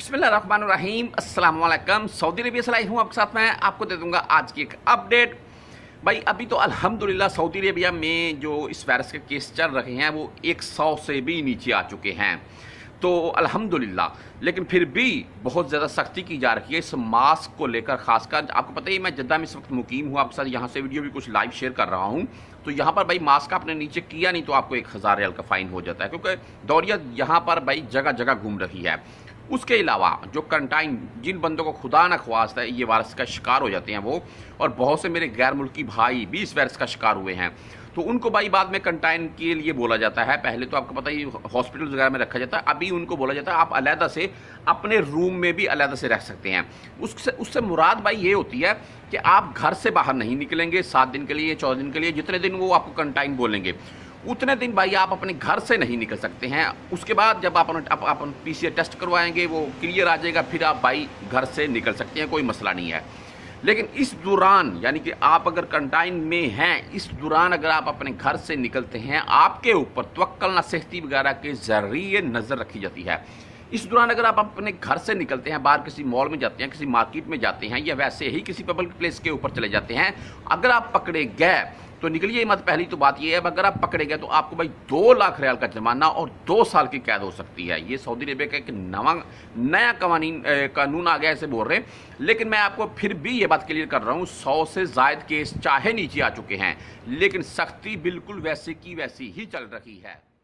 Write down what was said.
बसमीम अल्लाम Saudi Arabia से लाइव हूँ आपके साथ मैं आपको दे दूँगा आज की एक अपडेट भाई अभी तो अल्हम्दुलिल्लाह सऊदी अरबिया में जो इस वायरस के केस चल रहे हैं वो 100 से भी नीचे आ चुके हैं तो अल्हम्दुलिल्लाह लेकिन फिर भी बहुत ज़्यादा सख्ती की जा रही है इस मास्क को लेकर खासकर आपको पता ही मैं जद्दा में इस वक्त मुकीम हूँ आपके साथ यहाँ से वीडियो भी कुछ लाइव शेयर कर रहा हूँ तो यहाँ पर भाई मास्क आपने नीचे किया नहीं तो आपको एक हज़ार रियल का फ़ाइन हो जाता है क्योंकि दौरिया यहाँ पर भाई जगह जगह घूम रही है उसके अलावा जो कंटाइन जिन बंदों को खुदा न ख्वास है ये वायरस का शिकार हो जाते हैं वो और बहुत से मेरे गैर मुल्की भाई भी इस वायरस का शिकार हुए हैं तो उनको भाई बाद में कंटाइन के लिए बोला जाता है पहले तो आपको पता ही हॉस्पिटल वगैरह में रखा जाता है अभी उनको बोला जाता है आप अलहदा से अपने रूम में भी अलहदा से रह सकते हैं उससे उससे मुराद भाई ये होती है कि आप घर से बाहर नहीं निकलेंगे सात दिन के लिए चौदह दिन के लिए जितने दिन वो आपको कंटाइन बोलेंगे उतने दिन भाई आप अपने घर से नहीं निकल सकते हैं उसके बाद जब आप अपन अपन पी टेस्ट करवाएंगे वो क्लियर आ जाएगा फिर आप भाई घर से निकल सकते हैं कोई मसला नहीं है लेकिन इस दौरान यानी कि आप अगर कंटाइन में हैं इस दौरान अगर आप अपने घर से निकलते हैं आपके ऊपर तवक्ल सेहती वगैरह के ज़रिए नज़र रखी जाती है इस दौरान अगर आप अपने घर से निकलते हैं बाहर किसी मॉल में जाते हैं किसी मार्केट में जाते हैं या वैसे ही किसी पब्लिक प्लेस के ऊपर चले जाते हैं अगर आप पकड़े गए तो निकलिए मत पहली तो बात यह है अगर आप पकड़े गए तो आपको भाई दो लाख रियाल का जुर्माना और दो साल की कैद हो सकती है ये सऊदी अरेबिया का एक नवा नया कवानी कानून आ गया ऐसे बोल रहे हैं लेकिन मैं आपको फिर भी ये बात क्लियर कर रहा हूँ सौ से जायद केस चाहे नीचे आ चुके हैं लेकिन सख्ती बिल्कुल वैसे की वैसी ही चल रही है